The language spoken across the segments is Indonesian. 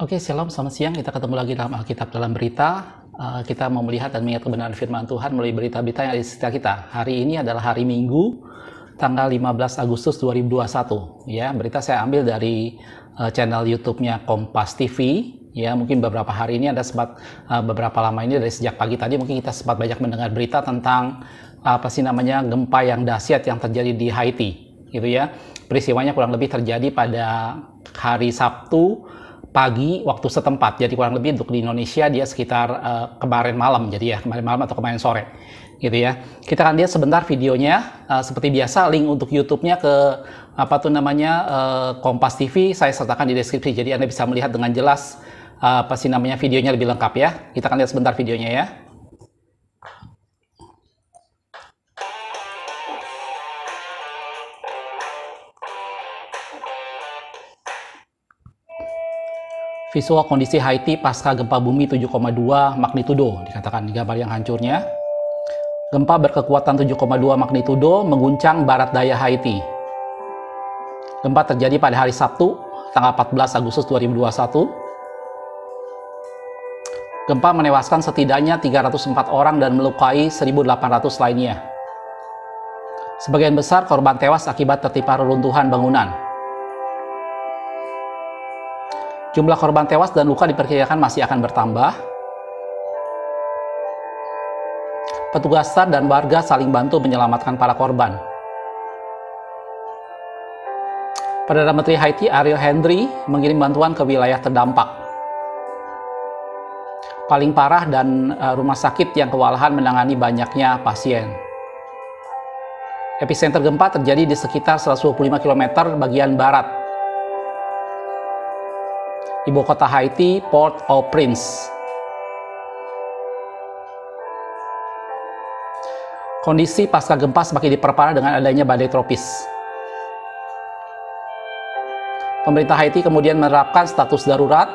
Oke, okay, shalom, selamat siang. Kita ketemu lagi dalam Alkitab dalam berita. Uh, kita mau melihat dan mengingat kebenaran firman Tuhan melalui berita-berita yang ada di sekitar kita. Hari ini adalah hari Minggu, tanggal 15 Agustus 2021. Ya, berita saya ambil dari uh, channel YouTube-nya Kompas TV. Ya, mungkin beberapa hari ini ada sempat uh, beberapa lama ini dari sejak pagi tadi mungkin kita sempat banyak mendengar berita tentang apa sih namanya gempa yang dahsyat yang terjadi di Haiti, gitu ya. Peristiwanya kurang lebih terjadi pada hari Sabtu pagi waktu setempat. Jadi kurang lebih untuk di Indonesia dia sekitar uh, kemarin malam jadi ya, kemarin malam atau kemarin sore. Gitu ya. Kita akan lihat sebentar videonya uh, seperti biasa link untuk YouTube-nya ke apa tuh namanya uh, Kompas TV saya sertakan di deskripsi. Jadi Anda bisa melihat dengan jelas uh, apa sih namanya videonya lebih lengkap ya. Kita akan lihat sebentar videonya ya. visual kondisi Haiti pasca gempa bumi 7,2 magnitudo dikatakan di gambar yang hancurnya. Gempa berkekuatan 7,2 magnitudo mengguncang barat daya Haiti. Gempa terjadi pada hari Sabtu, tanggal 14 Agustus 2021. Gempa menewaskan setidaknya 304 orang dan melukai 1.800 lainnya. Sebagian besar korban tewas akibat tertimpa reruntuhan bangunan. Jumlah korban tewas dan luka diperkirakan masih akan bertambah. Petugas SAR dan warga saling bantu menyelamatkan para korban. Perdana Menteri Haiti Ariel Henry mengirim bantuan ke wilayah terdampak. Paling parah dan eh, rumah sakit yang kewalahan menangani banyaknya pasien. Episenter gempa terjadi di sekitar 125 km bagian barat ibu kota Haiti, Port-au-Prince. Kondisi pasca gempa semakin diperparah dengan adanya badai tropis. Pemerintah Haiti kemudian menerapkan status darurat.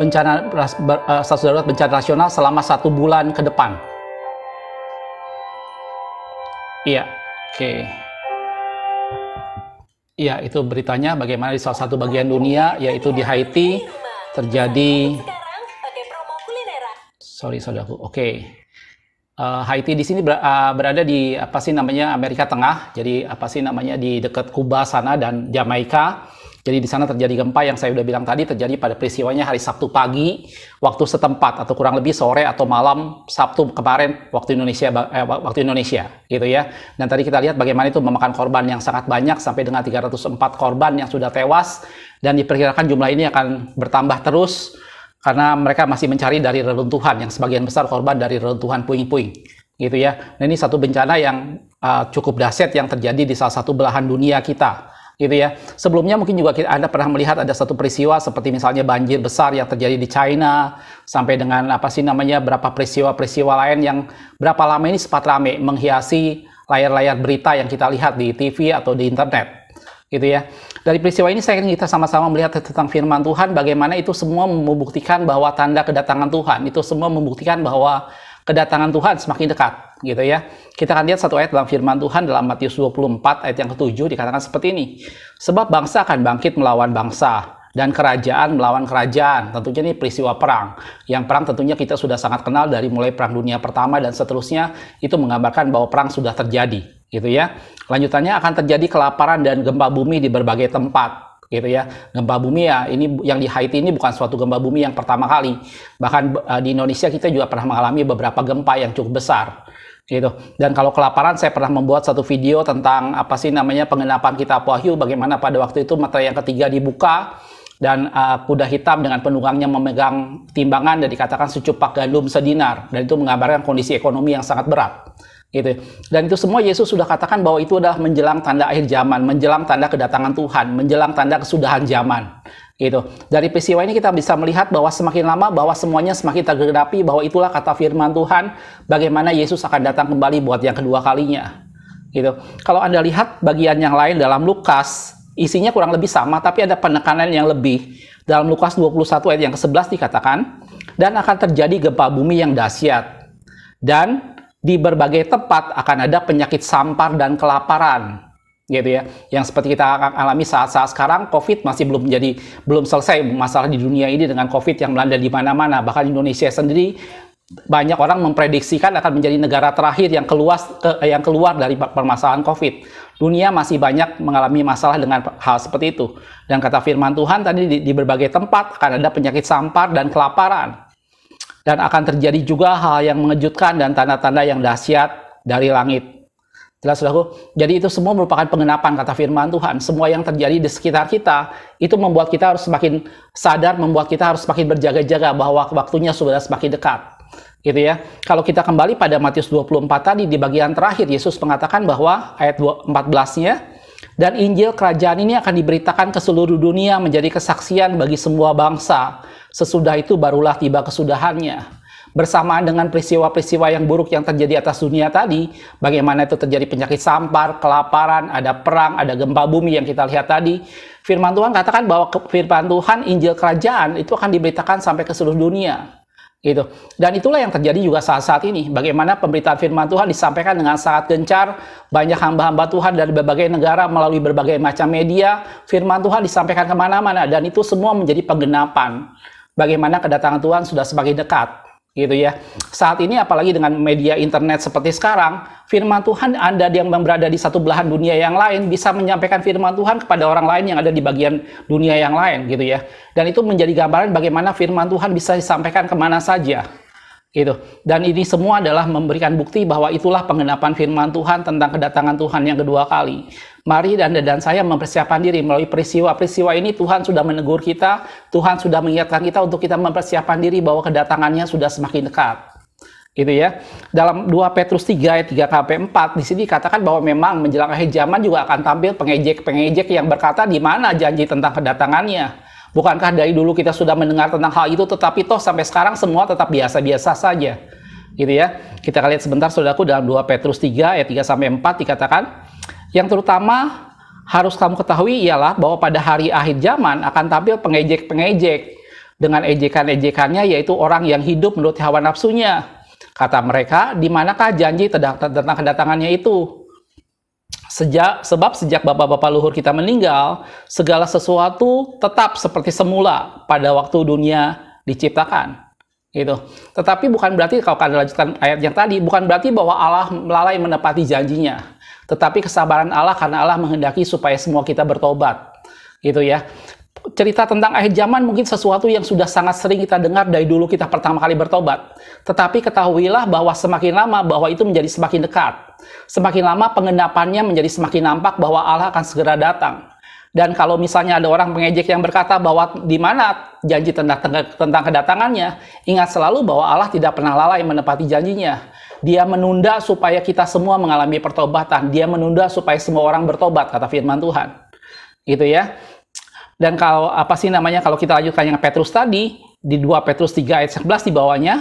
Bencana, eh, status darurat bencana nasional selama satu bulan ke depan. Iya, oke. Okay. Ya, itu beritanya bagaimana di salah satu bagian dunia, yaitu di Haiti, terjadi... Sorry, saudaraku. Oke. Okay. Uh, eh, Haiti di sini ber, uh, berada di apa sih namanya Amerika Tengah, jadi apa sih namanya di dekat Kuba sana dan Jamaika. Jadi di sana terjadi gempa yang saya sudah bilang tadi terjadi pada peristiwanya hari Sabtu pagi waktu setempat atau kurang lebih sore atau malam Sabtu kemarin waktu Indonesia eh, waktu Indonesia gitu ya. Dan tadi kita lihat bagaimana itu memakan korban yang sangat banyak sampai dengan 304 korban yang sudah tewas dan diperkirakan jumlah ini akan bertambah terus karena mereka masih mencari dari reruntuhan yang sebagian besar korban dari reruntuhan puing-puing gitu ya. Nah, ini satu bencana yang uh, cukup dahsyat yang terjadi di salah satu belahan dunia kita gitu ya. Sebelumnya mungkin juga kita, Anda pernah melihat ada satu peristiwa seperti misalnya banjir besar yang terjadi di China sampai dengan apa sih namanya berapa peristiwa-peristiwa lain yang berapa lama ini sempat rame menghiasi layar-layar berita yang kita lihat di TV atau di internet. Gitu ya. Dari peristiwa ini saya ingin kita sama-sama melihat tentang firman Tuhan bagaimana itu semua membuktikan bahwa tanda kedatangan Tuhan itu semua membuktikan bahwa kedatangan Tuhan semakin dekat gitu ya. Kita akan lihat satu ayat dalam firman Tuhan dalam Matius 24 ayat yang ketujuh dikatakan seperti ini. Sebab bangsa akan bangkit melawan bangsa dan kerajaan melawan kerajaan. Tentunya ini peristiwa perang. Yang perang tentunya kita sudah sangat kenal dari mulai perang dunia pertama dan seterusnya itu menggambarkan bahwa perang sudah terjadi, gitu ya. Lanjutannya akan terjadi kelaparan dan gempa bumi di berbagai tempat gitu ya. Gempa bumi ya ini yang di Haiti ini bukan suatu gempa bumi yang pertama kali. Bahkan uh, di Indonesia kita juga pernah mengalami beberapa gempa yang cukup besar gitu. Dan kalau kelaparan saya pernah membuat satu video tentang apa sih namanya pengenapan kitab wahyu bagaimana pada waktu itu mata yang ketiga dibuka dan uh, kuda hitam dengan penunggangnya memegang timbangan dan dikatakan secupak gandum sedinar dan itu menggambarkan kondisi ekonomi yang sangat berat gitu. Ya. Dan itu semua Yesus sudah katakan bahwa itu adalah menjelang tanda akhir zaman, menjelang tanda kedatangan Tuhan, menjelang tanda kesudahan zaman. Gitu. Dari peristiwa ini kita bisa melihat bahwa semakin lama bahwa semuanya semakin tergenapi bahwa itulah kata firman Tuhan bagaimana Yesus akan datang kembali buat yang kedua kalinya. Gitu. Kalau Anda lihat bagian yang lain dalam Lukas, isinya kurang lebih sama tapi ada penekanan yang lebih. Dalam Lukas 21 ayat yang ke-11 dikatakan, dan akan terjadi gempa bumi yang dahsyat. Dan di berbagai tempat akan ada penyakit sampar dan kelaparan gitu ya yang seperti kita alami saat-saat sekarang COVID masih belum menjadi belum selesai masalah di dunia ini dengan COVID yang melanda di mana-mana bahkan Indonesia sendiri banyak orang memprediksikan akan menjadi negara terakhir yang keluar ke, eh, yang keluar dari permasalahan COVID dunia masih banyak mengalami masalah dengan hal seperti itu dan kata firman Tuhan tadi di, di berbagai tempat akan ada penyakit sampar dan kelaparan dan akan terjadi juga hal yang mengejutkan dan tanda-tanda yang dahsyat dari langit. Jelas saudaraku, jadi itu semua merupakan pengenapan kata firman Tuhan. Semua yang terjadi di sekitar kita, itu membuat kita harus semakin sadar, membuat kita harus semakin berjaga-jaga bahwa waktunya sudah semakin dekat. Gitu ya. Kalau kita kembali pada Matius 24 tadi, di bagian terakhir, Yesus mengatakan bahwa ayat 14-nya, dan Injil kerajaan ini akan diberitakan ke seluruh dunia menjadi kesaksian bagi semua bangsa. Sesudah itu barulah tiba kesudahannya bersamaan dengan peristiwa-peristiwa yang buruk yang terjadi atas dunia tadi, bagaimana itu terjadi penyakit sampar, kelaparan, ada perang, ada gempa bumi yang kita lihat tadi. Firman Tuhan katakan bahwa firman Tuhan Injil kerajaan itu akan diberitakan sampai ke seluruh dunia gitu. Dan itulah yang terjadi juga saat-saat ini. Bagaimana pemberitaan firman Tuhan disampaikan dengan sangat gencar, banyak hamba-hamba Tuhan dari berbagai negara melalui berbagai macam media, firman Tuhan disampaikan kemana-mana, dan itu semua menjadi penggenapan. Bagaimana kedatangan Tuhan sudah semakin dekat gitu ya. Saat ini apalagi dengan media internet seperti sekarang, firman Tuhan Anda yang berada di satu belahan dunia yang lain bisa menyampaikan firman Tuhan kepada orang lain yang ada di bagian dunia yang lain gitu ya. Dan itu menjadi gambaran bagaimana firman Tuhan bisa disampaikan kemana saja Gitu. Dan ini semua adalah memberikan bukti bahwa itulah pengenapan firman Tuhan tentang kedatangan Tuhan yang kedua kali. Mari dan dan saya mempersiapkan diri melalui peristiwa-peristiwa ini Tuhan sudah menegur kita, Tuhan sudah mengingatkan kita untuk kita mempersiapkan diri bahwa kedatangannya sudah semakin dekat gitu ya. Dalam 2 Petrus 3 ayat 3 sampai 4 di sini dikatakan bahwa memang menjelang akhir zaman juga akan tampil pengejek-pengejek yang berkata di mana janji tentang kedatangannya. Bukankah dari dulu kita sudah mendengar tentang hal itu, tetapi toh sampai sekarang semua tetap biasa-biasa saja. Gitu ya. Kita lihat sebentar saudaraku dalam 2 Petrus 3 ayat 3 sampai 4 dikatakan, yang terutama harus kamu ketahui ialah bahwa pada hari akhir zaman akan tampil pengejek-pengejek dengan ejekan-ejekannya yaitu orang yang hidup menurut hawa nafsunya. Kata mereka, di manakah janji tentang kedatangannya itu? Sejak, sebab sejak bapak-bapak luhur kita meninggal, segala sesuatu tetap seperti semula pada waktu dunia diciptakan. Gitu. Tetapi bukan berarti kalau kalian lanjutkan ayat yang tadi, bukan berarti bahwa Allah melalai menepati janjinya. Tetapi kesabaran Allah karena Allah menghendaki supaya semua kita bertobat. Gitu ya cerita tentang akhir zaman mungkin sesuatu yang sudah sangat sering kita dengar dari dulu kita pertama kali bertobat. Tetapi ketahuilah bahwa semakin lama bahwa itu menjadi semakin dekat. Semakin lama pengendapannya menjadi semakin nampak bahwa Allah akan segera datang. Dan kalau misalnya ada orang pengejek yang berkata bahwa di mana janji tentang, tentang kedatangannya, ingat selalu bahwa Allah tidak pernah lalai menepati janjinya. Dia menunda supaya kita semua mengalami pertobatan. Dia menunda supaya semua orang bertobat, kata firman Tuhan. Gitu ya. Dan kalau apa sih namanya kalau kita lanjutkan yang Petrus tadi di 2 Petrus 3 ayat 11 di bawahnya,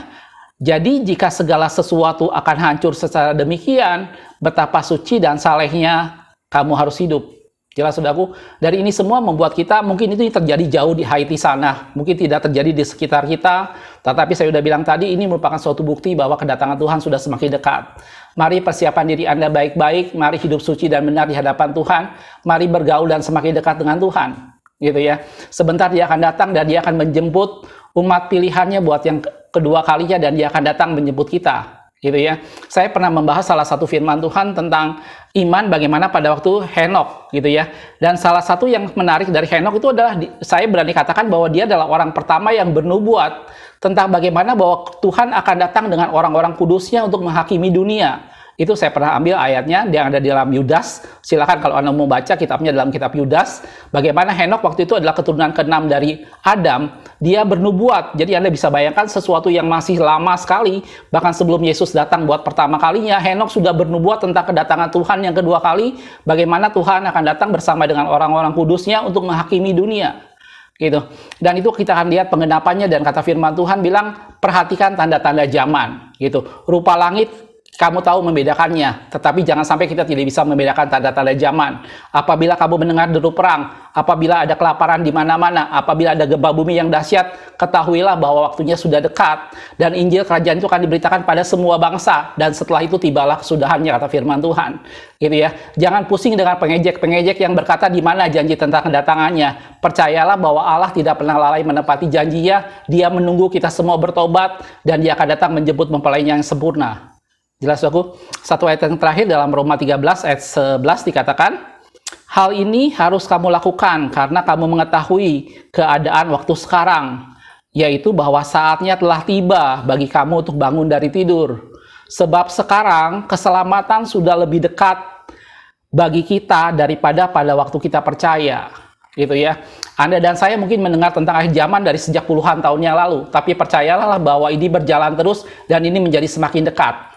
jadi jika segala sesuatu akan hancur secara demikian, betapa suci dan salehnya kamu harus hidup. Jelas sudah aku. dari ini semua membuat kita mungkin itu terjadi jauh di Haiti sana, mungkin tidak terjadi di sekitar kita, tetapi saya sudah bilang tadi ini merupakan suatu bukti bahwa kedatangan Tuhan sudah semakin dekat. Mari persiapan diri Anda baik-baik, mari hidup suci dan benar di hadapan Tuhan, mari bergaul dan semakin dekat dengan Tuhan gitu ya. Sebentar dia akan datang dan dia akan menjemput umat pilihannya buat yang kedua kalinya dan dia akan datang menjemput kita gitu ya. Saya pernah membahas salah satu firman Tuhan tentang iman bagaimana pada waktu Henok gitu ya. Dan salah satu yang menarik dari Henok itu adalah saya berani katakan bahwa dia adalah orang pertama yang bernubuat tentang bagaimana bahwa Tuhan akan datang dengan orang-orang kudusnya untuk menghakimi dunia itu saya pernah ambil ayatnya yang ada di dalam Yudas. Silakan kalau Anda mau baca kitabnya dalam kitab Yudas, bagaimana Henok waktu itu adalah keturunan keenam dari Adam, dia bernubuat. Jadi Anda bisa bayangkan sesuatu yang masih lama sekali, bahkan sebelum Yesus datang buat pertama kalinya, Henok sudah bernubuat tentang kedatangan Tuhan yang kedua kali, bagaimana Tuhan akan datang bersama dengan orang-orang kudusnya untuk menghakimi dunia gitu. Dan itu kita akan lihat pengenapannya dan kata firman Tuhan bilang perhatikan tanda-tanda zaman gitu. Rupa langit kamu tahu membedakannya, tetapi jangan sampai kita tidak bisa membedakan tanda-tanda zaman. Apabila kamu mendengar deru perang, apabila ada kelaparan di mana-mana, apabila ada gempa bumi yang dahsyat, ketahuilah bahwa waktunya sudah dekat dan Injil kerajaan itu akan diberitakan pada semua bangsa dan setelah itu tibalah kesudahannya kata firman Tuhan. Gitu ya. Jangan pusing dengan pengejek-pengejek yang berkata di mana janji tentang kedatangannya. Percayalah bahwa Allah tidak pernah lalai menepati janjinya, Dia menunggu kita semua bertobat dan Dia akan datang menjemput mempelainya yang sempurna. Jelas aku? Satu ayat yang terakhir dalam Roma 13 ayat 11 dikatakan, Hal ini harus kamu lakukan karena kamu mengetahui keadaan waktu sekarang, yaitu bahwa saatnya telah tiba bagi kamu untuk bangun dari tidur. Sebab sekarang keselamatan sudah lebih dekat bagi kita daripada pada waktu kita percaya. Gitu ya. Anda dan saya mungkin mendengar tentang akhir zaman dari sejak puluhan tahun yang lalu, tapi percayalah bahwa ini berjalan terus dan ini menjadi semakin dekat.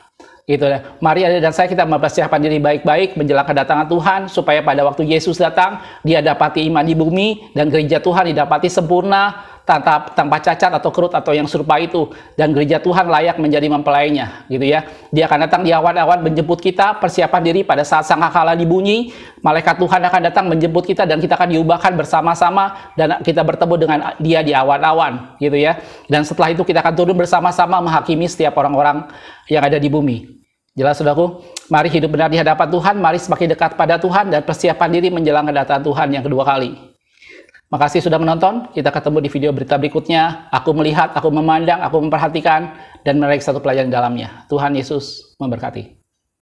Itulah. Ya. Mari Anda dan saya kita mempersiapkan diri baik-baik menjelang kedatangan Tuhan supaya pada waktu Yesus datang dia dapati iman di bumi dan gereja Tuhan didapati sempurna tanpa, tanpa cacat atau kerut atau yang serupa itu dan gereja Tuhan layak menjadi mempelainya gitu ya dia akan datang di awan-awan menjemput kita persiapan diri pada saat sang sangkakala dibunyi malaikat Tuhan akan datang menjemput kita dan kita akan diubahkan bersama-sama dan kita bertemu dengan dia di awan-awan gitu ya dan setelah itu kita akan turun bersama-sama menghakimi setiap orang-orang yang ada di bumi Jelas saudaraku, mari hidup benar di hadapan Tuhan, mari semakin dekat pada Tuhan dan persiapan diri menjelang kedatangan Tuhan yang kedua kali. Makasih sudah menonton. Kita ketemu di video berita berikutnya. Aku melihat, aku memandang, aku memperhatikan, dan menarik satu pelajaran dalamnya. Tuhan Yesus memberkati.